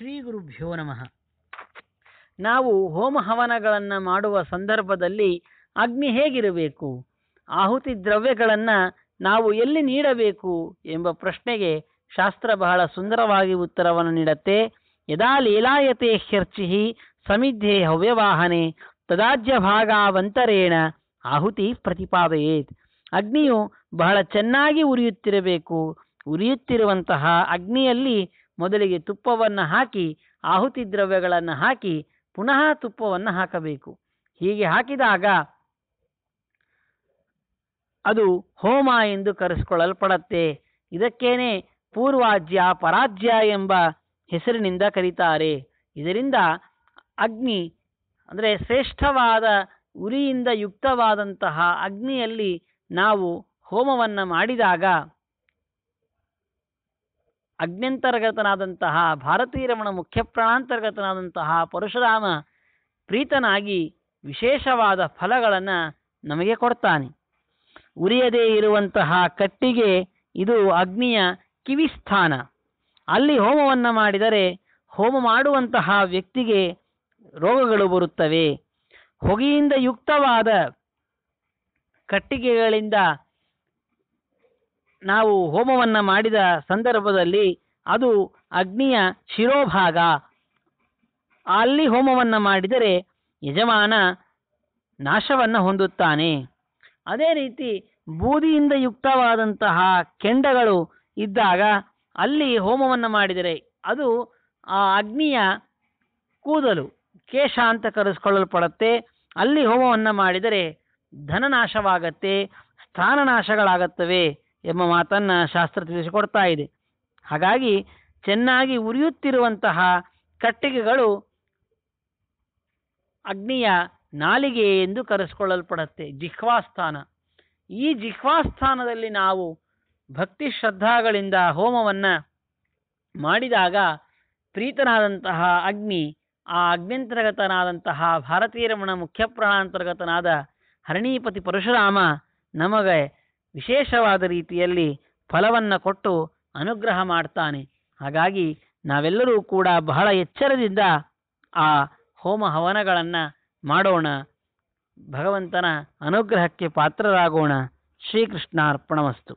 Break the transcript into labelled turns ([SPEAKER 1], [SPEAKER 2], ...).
[SPEAKER 1] ಶ್ರೀ ಗುರುಭ್ಯೋ ನಮಃ ನಾವು ಹೋಮ ಹವನಗಳನ್ನು ಮಾಡುವ ಸಂದರ್ಭದಲ್ಲಿ ಅಗ್ನಿ ಹೇಗಿರಬೇಕು ಆಹುತಿ ದ್ರವ್ಯಗಳನ್ನು ನಾವು ಎಲ್ಲಿ ನೀಡಬೇಕು ಎಂಬ ಪ್ರಶ್ನೆಗೆ ಶಾಸ್ತ್ರ ಬಹಳ ಸುಂದರವಾಗಿ ಉತ್ತರವನ್ನು ನೀಡುತ್ತೆ ಯದಾ ಲೀಲಾಯತೆ ಹ್ಯರ್ಚಿಹಿ ಸಮಿಧ್ಯೆ ಹವ್ಯವಾಹನೆ ತದಾಜ್ಯ ಭಾಗಾವಂತರೇಣ ಆಹುತಿ ಪ್ರತಿಪಾದಯೇತ್ ಅಗ್ನಿಯು ಬಹಳ ಚೆನ್ನಾಗಿ ಉರಿಯುತ್ತಿರಬೇಕು ಉರಿಯುತ್ತಿರುವಂತಹ ಅಗ್ನಿಯಲ್ಲಿ ಮೊದಲಿಗೆ ತುಪ್ಪವನ್ನು ಹಾಕಿ ಆಹುತಿ ದ್ರವ್ಯಗಳನ್ನು ಹಾಕಿ ಪುನಃ ತುಪ್ಪವನ್ನು ಹಾಕಬೇಕು ಹೀಗೆ ಹಾಕಿದಾಗ ಅದು ಹೋಮ ಎಂದು ಕರೆಸಿಕೊಳ್ಳಲ್ಪಡತ್ತೆ ಇದಕ್ಕೇನೆ ಪೂರ್ವಾಜ್ಯ ಪರಾಜ್ಯ ಎಂಬ ಹೆಸರಿನಿಂದ ಕರೀತಾರೆ ಇದರಿಂದ ಅಗ್ನಿ ಅಂದರೆ ಶ್ರೇಷ್ಠವಾದ ಉರಿಯಿಂದ ಯುಕ್ತವಾದಂತಹ ಅಗ್ನಿಯಲ್ಲಿ ನಾವು ಹೋಮವನ್ನು ಮಾಡಿದಾಗ ಅಗ್ನ್ಯಂತರ್ಗತನಾದಂತಹ ಭಾರತೀರಮಣ ಮುಖ್ಯ ಪ್ರಾಣಾಂತರ್ಗತನಾದಂತಹ ಪರಶುರಾಮ ಪ್ರೀತನಾಗಿ ವಿಶೇಷವಾದ ಫಲಗಳನ್ನು ನಮಗೆ ಕೊಡ್ತಾನೆ ಉರಿಯದೇ ಇರುವಂತಹ ಕಟ್ಟಿಗೆ ಇದು ಅಗ್ನಿಯ ಕಿವಿಸ್ಥಾನ ಅಲ್ಲಿ ಹೋಮವನ್ನು ಮಾಡಿದರೆ ಹೋಮ ಮಾಡುವಂತಹ ವ್ಯಕ್ತಿಗೆ ರೋಗಗಳು ಬರುತ್ತವೆ ಹೊಗೆಯಿಂದ ಯುಕ್ತವಾದ ಕಟ್ಟಿಗೆಗಳಿಂದ ನಾವು ಹೋಮವನ್ನು ಮಾಡಿದ ಸಂದರ್ಭದಲ್ಲಿ ಅದು ಅಗ್ನಿಯ ಶಿರೋಭಾಗ ಅಲ್ಲಿ ಹೋಮವನ್ನು ಮಾಡಿದರೆ ಯಜಮಾನ ನಾಶವನ್ನು ಹೊಂದುತ್ತಾನೆ ಅದೇ ರೀತಿ ಬೂದಿಯಿಂದ ಯುಕ್ತವಾದಂತಹ ಕೆಂಡಗಳು ಇದ್ದಾಗ ಅಲ್ಲಿ ಹೋಮವನ್ನು ಮಾಡಿದರೆ ಅದು ಆ ಅಗ್ನಿಯ ಕೂದಲು ಕೇಶ ಅಂತ ಕರೆಸ್ಕೊಳ್ಳಲ್ಪಡುತ್ತೆ ಅಲ್ಲಿ ಹೋಮವನ್ನು ಮಾಡಿದರೆ ಧನನಾಶವಾಗತ್ತೆ ಸ್ಥಾನನಾಶಗಳಾಗುತ್ತವೆ ಎಂಬ ಮಾತನ್ನು ಶಾಸ್ತ್ರ ತಿಳಿಸಿಕೊಡ್ತಾ ಇದೆ ಹಾಗಾಗಿ ಚೆನ್ನಾಗಿ ಉರಿಯುತ್ತಿರುವಂತಹ ಕಟ್ಟಿಗೆಗಳು ಅಗ್ನಿಯ ನಾಲಿಗೆ ಎಂದು ಕರೆಸಿಕೊಳ್ಳಲ್ಪಡುತ್ತೆ ಜಿಹ್ವಾಸ್ಥಾನ ಈ ಜಿಹ್ವಾಸ್ಥಾನದಲ್ಲಿ ನಾವು ಭಕ್ತಿ ಶ್ರದ್ಧಾಗಳಿಂದ ಹೋಮವನ್ನು ಮಾಡಿದಾಗ ಪ್ರೀತನಾದಂತಹ ಅಗ್ನಿ ಆ ಅಗ್ನಿಂತರ್ಗತನಾದಂತಹ ಭಾರತೀಯ ರಮಣ ಮುಖ್ಯ ಪ್ರಾಣಾಂತರ್ಗತನಾದ ಹರಣೀಪತಿ ಪರಶುರಾಮ ನಮಗೆ ವಿಶೇಷವಾದ ರೀತಿಯಲ್ಲಿ ಫಲವನ್ನು ಕೊಟ್ಟು ಅನುಗ್ರಹ ಮಾಡ್ತಾನೆ ಹಾಗಾಗಿ ನಾವೆಲ್ಲರೂ ಕೂಡ ಬಹಳ ಎಚ್ಚರದಿಂದ ಆ ಹೋಮ ಹವನಗಳನ್ನು ಮಾಡೋಣ ಭಗವಂತನ ಅನುಗ್ರಹಕ್ಕೆ ಪಾತ್ರರಾಗೋಣ ಶ್ರೀಕೃಷ್ಣಾರ್ಪಣಮಸ್ತು